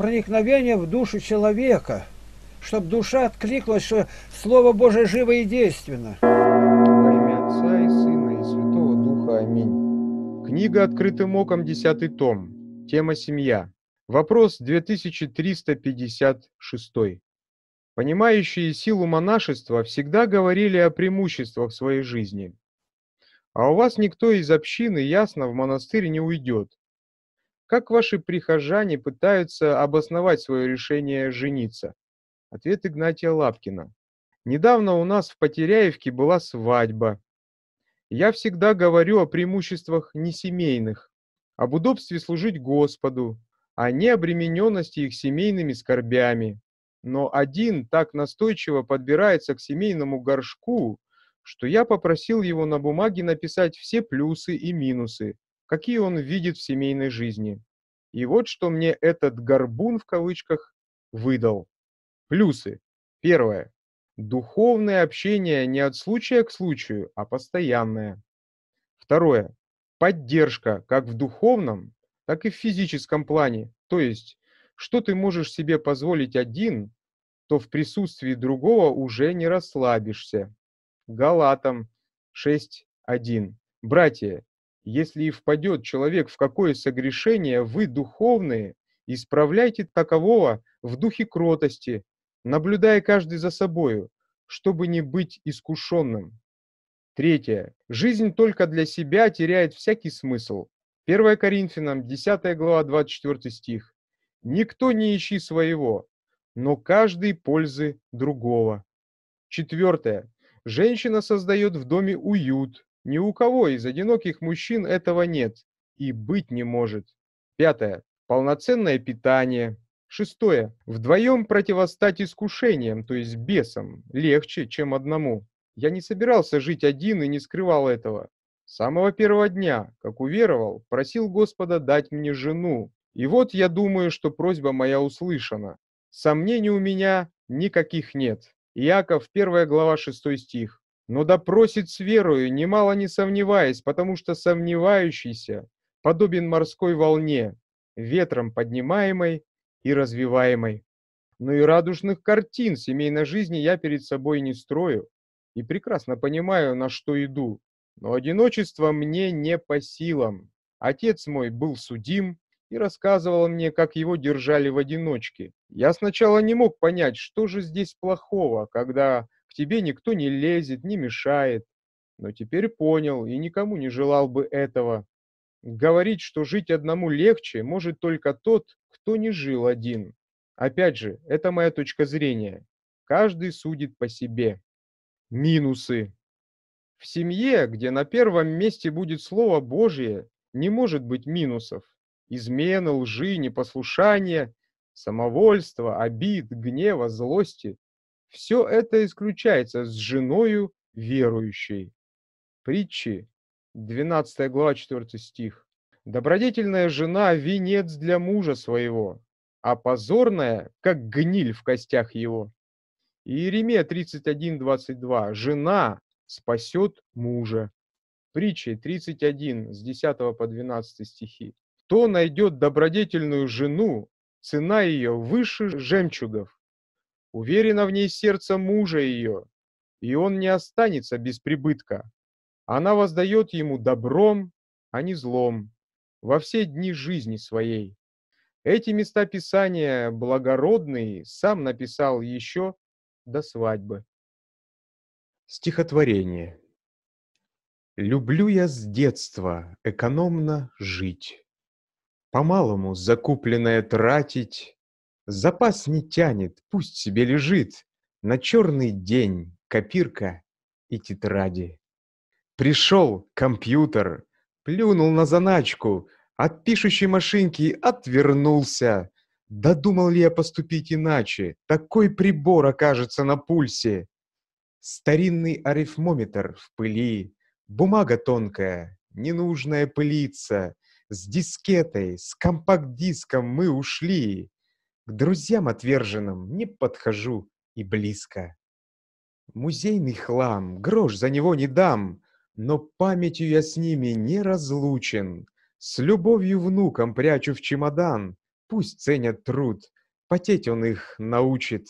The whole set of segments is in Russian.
проникновение в душу человека, чтобы душа откликнулась, что Слово Божие живо и действенно. Во имя Отца и Сына и Святого Духа. Аминь. Книга «Открытым оком», десятый том. Тема «Семья». Вопрос 2356. Понимающие силу монашества всегда говорили о преимуществах своей жизни. А у вас никто из общины ясно в монастырь не уйдет, как ваши прихожане пытаются обосновать свое решение жениться? Ответ Игнатия Лапкина. Недавно у нас в Потеряевке была свадьба. Я всегда говорю о преимуществах несемейных, об удобстве служить Господу, о необремененности их семейными скорбями. Но один так настойчиво подбирается к семейному горшку, что я попросил его на бумаге написать все плюсы и минусы, какие он видит в семейной жизни. И вот что мне этот «горбун» в кавычках выдал. Плюсы. Первое. Духовное общение не от случая к случаю, а постоянное. Второе. Поддержка как в духовном, так и в физическом плане. То есть, что ты можешь себе позволить один, то в присутствии другого уже не расслабишься. Галатам 6.1. Братья, если и впадет человек в какое согрешение, вы, духовные, исправляйте такового в духе кротости, наблюдая каждый за собою, чтобы не быть искушенным. Третье. Жизнь только для себя теряет всякий смысл. 1 Коринфянам, 10 глава, 24 стих. «Никто не ищи своего, но каждый пользы другого». Четвертое. Женщина создает в доме уют, ни у кого из одиноких мужчин этого нет и быть не может. Пятое. Полноценное питание. Шестое. Вдвоем противостать искушениям, то есть бесам, легче, чем одному. Я не собирался жить один и не скрывал этого. С самого первого дня, как уверовал, просил Господа дать мне жену. И вот я думаю, что просьба моя услышана. Сомнений у меня никаких нет. Иаков, 1 глава, 6 стих но допросит с верою, немало не сомневаясь, потому что сомневающийся подобен морской волне, ветром поднимаемой и развиваемой. Но и радужных картин семейной жизни я перед собой не строю и прекрасно понимаю, на что иду. Но одиночество мне не по силам. Отец мой был судим и рассказывал мне, как его держали в одиночке. Я сначала не мог понять, что же здесь плохого, когда к тебе никто не лезет, не мешает. Но теперь понял и никому не желал бы этого. Говорить, что жить одному легче, может только тот, кто не жил один. Опять же, это моя точка зрения. Каждый судит по себе. Минусы. В семье, где на первом месте будет Слово Божье, не может быть минусов. Измены, лжи, непослушания, самовольства, обид, гнева, злости все это исключается с женою верующей. Притчи, 12 глава, 4 стих. Добродетельная жена – венец для мужа своего, а позорная – как гниль в костях его. Иеремия 31, 22. Жена спасет мужа. Притчи 31, с 10 по 12 стихи. Кто найдет добродетельную жену, цена ее выше жемчугов, Уверена в ней сердце мужа ее, и он не останется без прибытка. Она воздает ему добром, а не злом, во все дни жизни своей. Эти места писания благородный сам написал еще до свадьбы. Стихотворение. Люблю я с детства экономно жить, По-малому закупленное тратить, Запас не тянет, пусть себе лежит На черный день копирка и тетради. Пришел компьютер, плюнул на заначку, От пишущей машинки отвернулся. Додумал ли я поступить иначе? Такой прибор окажется на пульсе. Старинный арифмометр в пыли, Бумага тонкая, ненужная пылица. С дискетой, с компакт-диском мы ушли. К друзьям отверженным не подхожу и близко. Музейный хлам, грош за него не дам, но памятью я с ними не разлучен. С любовью внукам прячу в чемодан, пусть ценят труд, потеть он их научит.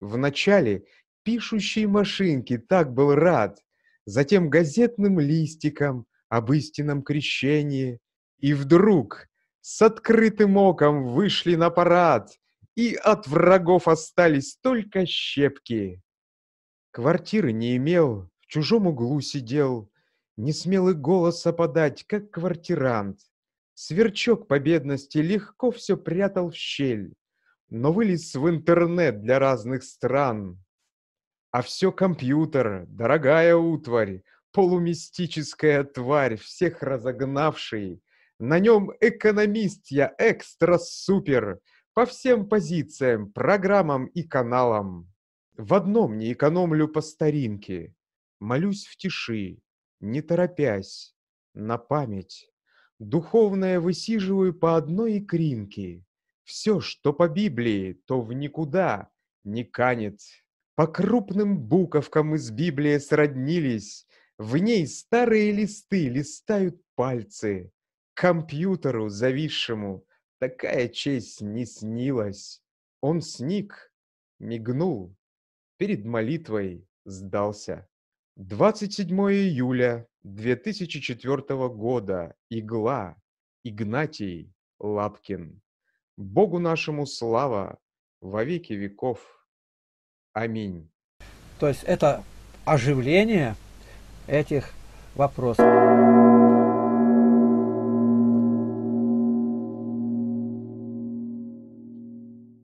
Вначале пишущей машинке так был рад, затем газетным листиком об истинном крещении. И вдруг с открытым оком вышли на парад, и от врагов остались только щепки. Квартиры не имел, в чужом углу сидел, не смел и голоса подать, как квартирант. Сверчок по бедности легко все прятал в щель, но вылез в интернет для разных стран. А все компьютер, дорогая утварь, полумистическая тварь, всех разогнавший — на нем экономист я экстра-супер по всем позициям, программам и каналам. В одном не экономлю по старинке. Молюсь в тиши, не торопясь, на память. Духовное высиживаю по одной икринке. Все, что по Библии, то в никуда не канет. По крупным буковкам из Библии сроднились, В ней старые листы листают пальцы компьютеру зависшему такая честь не снилась. Он сник, мигнул, перед молитвой сдался. 27 июля 2004 года. Игла. Игнатий Лапкин. Богу нашему слава во веки веков. Аминь. То есть это оживление этих вопросов.